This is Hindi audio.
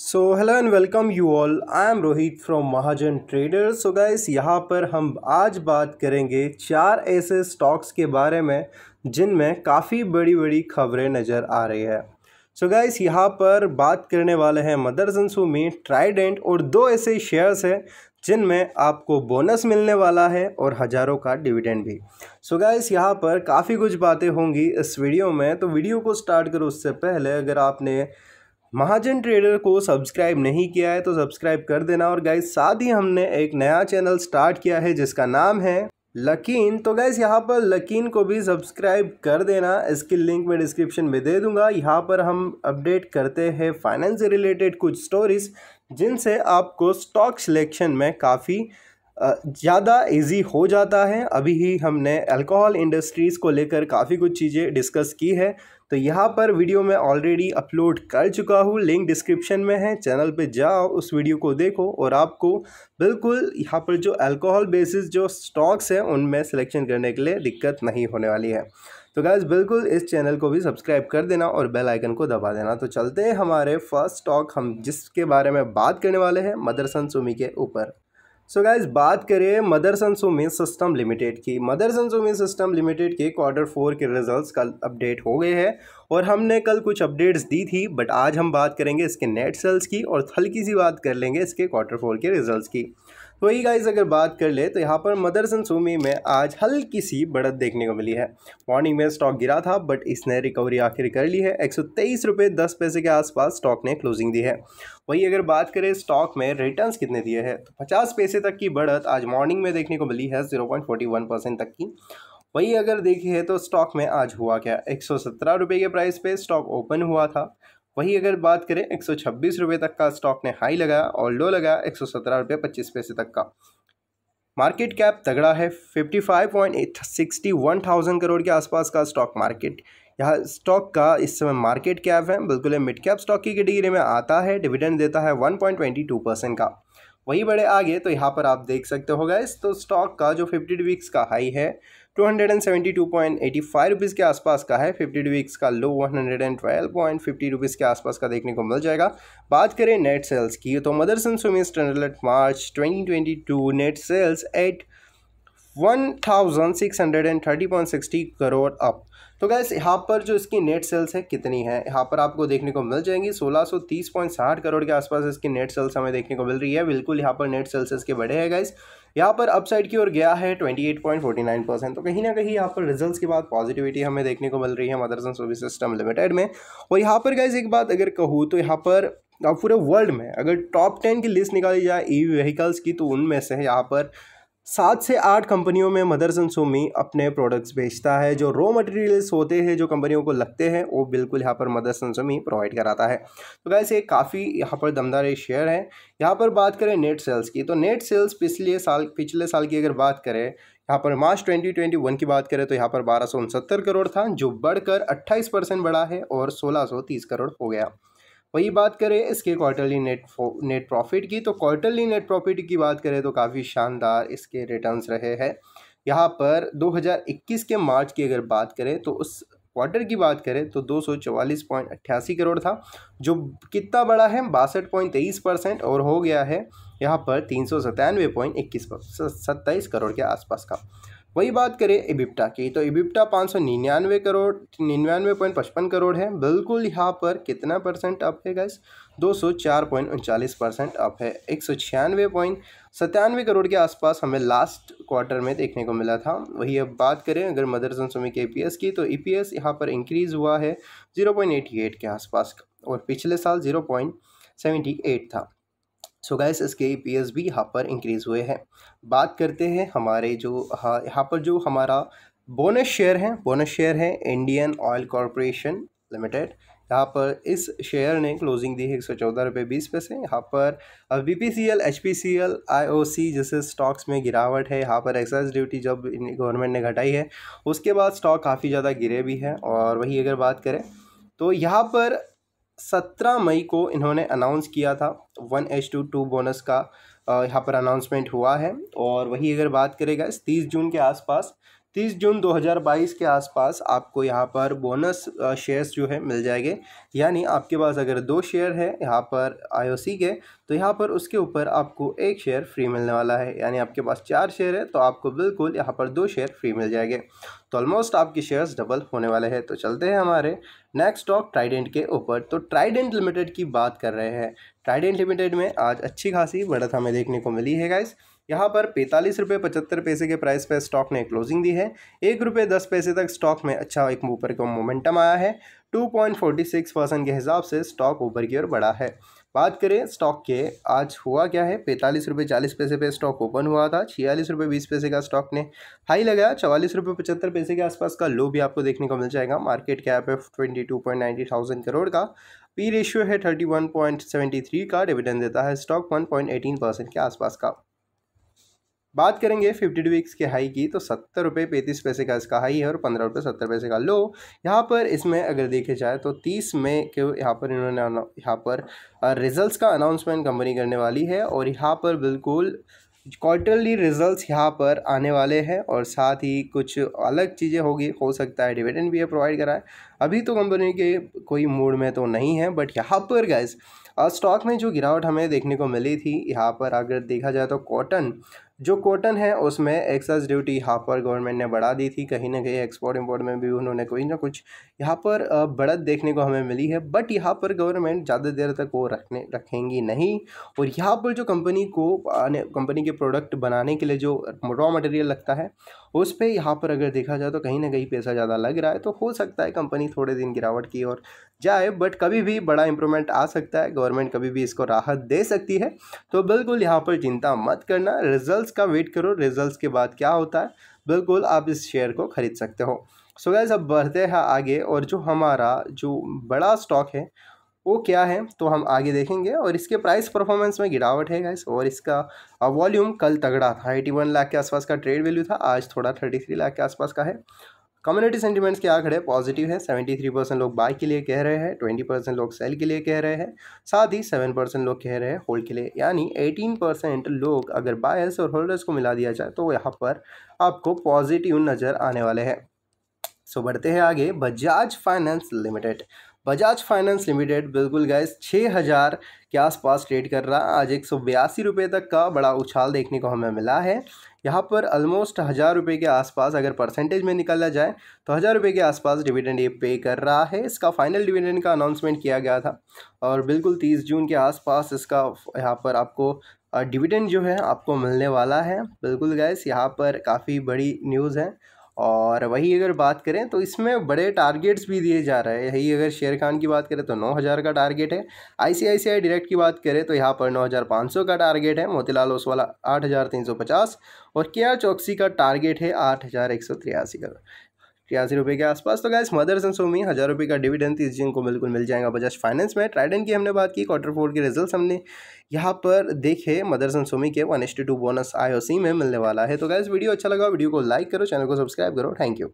so hello and welcome you all I am Rohit from Mahajan trader so guys यहाँ पर हम आज बात करेंगे चार ऐसे स्टॉक्स के बारे में जिनमें काफ़ी बड़ी बड़ी खबरें नज़र आ रही है सो गाइस यहाँ पर बात करने वाले हैं मदर में ट्राइडेंट और दो ऐसे शेयर्स हैं जिनमें आपको बोनस मिलने वाला है और हज़ारों का डिविडेंड भी सो गाइस यहाँ पर काफ़ी कुछ बातें होंगी इस वीडियो में तो वीडियो को स्टार्ट करो उससे पहले अगर आपने महाजन ट्रेडर को सब्सक्राइब नहीं किया है तो सब्सक्राइब कर देना और गाइज साथ ही हमने एक नया चैनल स्टार्ट किया है जिसका नाम है लकीन तो गैस यहाँ पर लकीन को भी सब्सक्राइब कर देना इसकी लिंक मैं डिस्क्रिप्शन में दे दूंगा यहाँ पर हम अपडेट करते हैं फाइनेंस से रिलेटेड कुछ स्टोरीज जिनसे आपको स्टॉक सिलेक्शन में काफ़ी ज़्यादा इजी हो जाता है अभी ही हमने अल्कोहल इंडस्ट्रीज़ को लेकर काफ़ी कुछ चीज़ें डिस्कस की है तो यहाँ पर वीडियो मैं ऑलरेडी अपलोड कर चुका हूँ लिंक डिस्क्रिप्शन में है चैनल पे जाओ उस वीडियो को देखो और आपको बिल्कुल यहाँ पर जो अल्कोहल बेसिस जो स्टॉक्स हैं उनमें सिलेक्शन करने के लिए दिक्कत नहीं होने वाली है तो गैस बिल्कुल इस चैनल को भी सब्सक्राइब कर देना और बेल आइकन को दबा देना तो चलते हैं हमारे फर्स्ट स्टॉक हम जिसके बारे में बात करने वाले हैं मदरसन सुमी के ऊपर सो so गाइज बात करें मदरसन सुमिन सिस्टम लिमिटेड की मदरसन सुमिन सिस्टम लिमिटेड के क्वार्टर फोर के रिजल्ट्स कल अपडेट हो गए हैं और हमने कल कुछ अपडेट्स दी थी बट आज हम बात करेंगे इसके नेट सेल्स की और हल्की सी बात कर लेंगे इसके क्वार्टर फोर के रिजल्ट्स की तो वही गाइज अगर बात कर ले तो यहाँ पर मदरस सोमी में आज हल्की सी बढ़त देखने को मिली है मॉर्निंग में स्टॉक गिरा था बट इसने रिकवरी आखिर कर ली है एक सौ पैसे के आसपास स्टॉक ने क्लोजिंग दी है वही अगर बात करें स्टॉक में रिटर्न कितने दिए हैं तो पचास पैसे तक की बढ़त आज मॉर्निंग में देखने को मिली है जीरो परसेंट तक की वही अगर देखिए तो स्टॉक में आज हुआ क्या एक सौ के प्राइस पे स्टॉक ओपन हुआ था वहीं अगर बात करें एक सौ तक का स्टॉक ने हाई लगाया और लो लगाया एक सौ पैसे तक का मार्केट कैप तगड़ा है वन थाउजेंड करोड़ के आसपास का स्टॉक मार्केट यह स्टॉक का इस समय मार्केट कैप है बिल्कुल मिड कैप स्टॉक की कैटेगरी में आता है डिविडेंड देता है 1.22 परसेंट का वहीं बड़े आगे तो यहाँ पर आप देख सकते हो गए तो स्टॉक का जो फिफ्टी वीक्स का हाई है two hundred and seventy two point eighty five rupees के आसपास का है फिफ्टी वीक्स का low one hundred and twelve point fifty rupees के आसपास का देखने को मिल जाएगा बात करें नेट सेल्स की तो मदरसन सुमी टनलेट March twenty twenty two net sales at 1,630.60 crore up तो गैस यहाँ पर जो इसकी नेट सेल्स है कितनी है यहाँ पर आपको देखने को मिल जाएंगी 1630.60 करोड़ के आसपास इसकी नेट सेल्स हमें देखने को मिल रही है बिल्कुल यहाँ पर नेट सेल्स इसके बड़े हैं गैस यहाँ पर अपसाइड की ओर गया है 28.49 परसेंट तो कहीं ना कहीं यहाँ पर रिजल्ट्स के बाद पॉजिटिविटी हमें देखने को मिल रही है Motherson and service system limited में और यहाँ पर गैस एक बात अगर कहूँ तो यहाँ पर पूरे वर्ल्ड में अगर टॉप टेन की लिस्ट निकाली जाए ई e व्हीकल्स की तो उनमें से यहाँ पर सात से आठ कंपनियों में एंड सोमी अपने प्रोडक्ट्स बेचता है जो रॉ मटेरियल्स होते हैं जो कंपनियों को लगते हैं वो बिल्कुल यहाँ पर एंड सोमी प्रोवाइड कराता है तो गैस ये काफ़ी यहाँ पर दमदार एक शेयर है यहाँ पर बात करें नेट सेल्स की तो नेट सेल्स पिछले साल पिछले साल की अगर बात करें यहाँ पर मार्च 2021 की बात करें तो यहाँ पर बारह करोड़ था जो बढ़कर अट्ठाईस परसेंट बढ़ा है और सोलह करोड़ हो गया वही बात करें इसके क्वार्टरली नेट नेट प्रॉफिट की तो क्वार्टरली नेट प्रॉफिट की बात करें तो काफ़ी शानदार इसके रिटर्न्स रहे हैं यहाँ पर 2021 के मार्च की अगर बात करें तो उस क्वार्टर की बात करें तो दो करोड़ था जो कितना बड़ा है बासठ परसेंट और हो गया है यहाँ पर तीन सौ सत्तानवे पॉइंट इक्कीस सत्ताईस करोड़ के आसपास का वही बात करें इबिप्टा की तो इबिप्टा पाँच सौ निन्यानवे करोड़ निन्यानवे पॉइंट पचपन करोड़ है बिल्कुल यहाँ पर कितना परसेंट अप है गैस दो सौ चार पॉइंट उनचालीस परसेंट अप है एक सौ छियानवे पॉइंट सत्तानवे करोड़ के आसपास हमें लास्ट क्वार्टर में देखने को मिला था वही अब बात करें अगर मदरसन सुमिक ए पी एस की तो ई पी एस यहाँ पर इंक्रीज़ हुआ है जीरो पॉइंट एटी एट के आसपास और पिछले साल जीरो पॉइंट सेवेंटी एट था सो गैस इसके पी एस भी यहाँ पर इंक्रीज़ हुए हैं बात करते हैं हमारे जो हाँ यहाँ पर जो हमारा बोनस शेयर है बोनस शेयर है इंडियन ऑयल कॉरपोरेशन लिमिटेड यहाँ पर इस शेयर ने क्लोजिंग दी है एक सौ चौदह रुपये बीस पैसे यहाँ पर B P C L H P C L I O C जैसे स्टॉक्स में गिरावट है यहाँ पर एक्साइज ड्यूटी जब गवर्नमेंट ने घटाई है उसके बाद स्टॉक काफ़ी ज़्यादा गिरे भी हैं और वही अगर बात करें तो यहाँ पर सत्रह मई को इन्होंने अनाउंस किया था one is to two bonus का यहाँ पर अनाउंसमेंट हुआ है और वही अगर बात करेगा इस तीस जून के आसपास तीस जून 2022 के आसपास आपको यहाँ पर बोनस शेयर्स जो है मिल जाएंगे यानी आपके पास अगर दो शेयर है यहाँ पर आईओसी के तो यहाँ पर उसके ऊपर आपको एक शेयर फ्री मिलने वाला है यानी आपके पास चार शेयर है तो आपको बिल्कुल यहाँ पर दो शेयर फ्री मिल जाएंगे तो ऑलमोस्ट आपके शेयर्स डबल होने वाले हैं तो चलते हैं हमारे नेक्स्ट स्टॉक ट्राइडेंट के ऊपर तो ट्राइडेंट लिमिटेड की बात कर रहे हैं ट्राइडेंट लिमिटेड में आज अच्छी खासी बढ़त हमें देखने को मिली है गाइज़ यहाँ पर पैंतालीस रुपये पचहत्तर पैसे के प्राइस पर स्टॉक ने क्लोजिंग दी है एक रुपये दस पैसे तक स्टॉक में अच्छा एक ऊपर का मोमेंटम आया है two point forty six percent के हिसाब से स्टॉक ऊपर की ओर बढ़ा है बात करें स्टॉक के आज हुआ क्या है पैंतालीस रुपये चालीस पैसे पे स्टॉक ओपन हुआ था छियालीस रुपये बीस पैसे का स्टॉक ने हाई लगाया चवालीस रुपये पचहत्तर पैसे के आसपास का लो भी आपको देखने को मिल जाएगा मार्केट कैप है twenty two point ninety thousand crore का पी रेशियो है thirty one point seventy three का डिविडेंड देता है stock one point eighteen percent के आसपास का बात करेंगे फिफ्टी टू वीक्स के हाई की तो सत्तर रुपये पैंतीस पैसे का इसका हाई है और पंद्रह रुपये सत्तर पैसे का लो यहाँ पर इसमें अगर देखे जाए तो तीस मई के यहाँ पर इन्होंने यहाँ पर रिजल्ट्स का अनाउंसमेंट कंपनी करने वाली है और यहाँ पर बिल्कुल क्वार्टरली रिजल्ट्स यहाँ पर आने वाले हैं और साथ ही कुछ अलग चीज़ें होगी हो सकता है डिविडेंड भी ये प्रोवाइड कराए अभी तो कंपनी के कोई मूड में तो नहीं है बट यहाँ पर गैस स्टॉक में जो गिरावट हमें देखने को मिली थी यहाँ पर अगर देखा जाए तो कॉटन जो कॉटन है उसमें एक्साइज ड्यूटी यहाँ पर गवर्नमेंट ने बढ़ा दी थी कहीं ना कहीं एक्सपोर्ट इम्पोर्ट में भी उन्होंने कोई ना कुछ यहाँ पर बढ़त देखने को हमें मिली है बट यहाँ पर गवर्नमेंट ज़्यादा देर तक वो रखने रखेंगी नहीं और यहाँ पर जो कंपनी को कंपनी के प्रोडक्ट बनाने के लिए जो रॉ मटेरियल लगता है उस पर यहाँ पर अगर देखा जाए तो कहीं ना कहीं पैसा ज़्यादा लग रहा है तो हो सकता है कंपनी थोड़े दिन गिरावट की और जाए बट कभी भी बड़ा इंप्रूवमेंट आ सकता है गवर्नमेंट कभी भी इसको राहत दे सकती है तो बिल्कुल यहाँ पर चिंता मत करना रिजल्ट्स का वेट करो रिजल्ट्स के बाद क्या होता है बिल्कुल आप इस शेयर को खरीद सकते हो सो so गैस अब बढ़ते हैं आगे और जो हमारा जो बड़ा स्टॉक है वो क्या है तो हम आगे देखेंगे और इसके प्राइस परफॉर्मेंस में गिरावट है गाइस और इसका वॉल्यूम कल तगड़ा था एटी वन लाख के आसपास का ट्रेड वैल्यू था आज थोड़ा थर्टी थ्री लाख के आसपास का है कम्युनिटी सेंटीमेंट्स के आंकड़े पॉजिटिव है सेवेंटी थ्री परसेंट लोग बाय के लिए कह रहे हैं ट्वेंटी परसेंट लोग सेल के लिए कह रहे हैं साथ ही सेवन परसेंट लोग कह रहे हैं होल्ड के लिए यानी एटीन परसेंट लोग अगर बायर्स और होल्डर्स को मिला दिया जाए तो यहाँ पर आपको पॉजिटिव नज़र आने वाले हैं सो बढ़ते हैं आगे Bajaj finance limited Bajaj finance limited बिल्कुल गैस छः हज़ार के आसपास ट्रेड कर रहा आज एक सौ बयासी रुपये तक का बड़ा उछाल देखने को हमें मिला है यहाँ पर ऑलमोस्ट हज़ार रुपये के आसपास अगर परसेंटेज में निकाला जाए तो हज़ार रुपये के आसपास डिविडेंड ये पे कर रहा है इसका फाइनल डिविडेंड का अनाउंसमेंट किया गया था और बिल्कुल तीस जून के आसपास इसका यहाँ पर आपको डिविडेंड जो है आपको मिलने वाला है बिल्कुल गैस यहाँ पर काफ़ी बड़ी न्यूज़ है और वही अगर बात करें तो इसमें बड़े टारगेट्स भी दिए जा रहे हैं यही अगर शेर खान की बात करें तो नौ हज़ार का टारगेट है आईसीआईसीआई डायरेक्ट की बात करें तो यहाँ पर नौ हज़ार पाँच सौ का टारगेट है मोतीलाल ओसवाला आठ हज़ार तीन सौ पचास और के आर चौकसी का टारगेट है आठ हज़ार एक सौ तिरासी का छियासी रुपये के आसपास तो गैस मदर्स एंड सोमी हज़ार रुपये का डिविडेंड इस जिनको को बिल्कुल मिल जाएगा बजाज फाइनेंस में ट्राइडन की हमने बात की क्वार्टर फोर के रिजल्ट हमने यहाँ पर देखे मदर्स एंड सोमी के वन बोनस आई में मिलने वाला है तो गैस वीडियो अच्छा लगा वीडियो को लाइक करो चैनल को सब्सक्राइब करो थैंक यू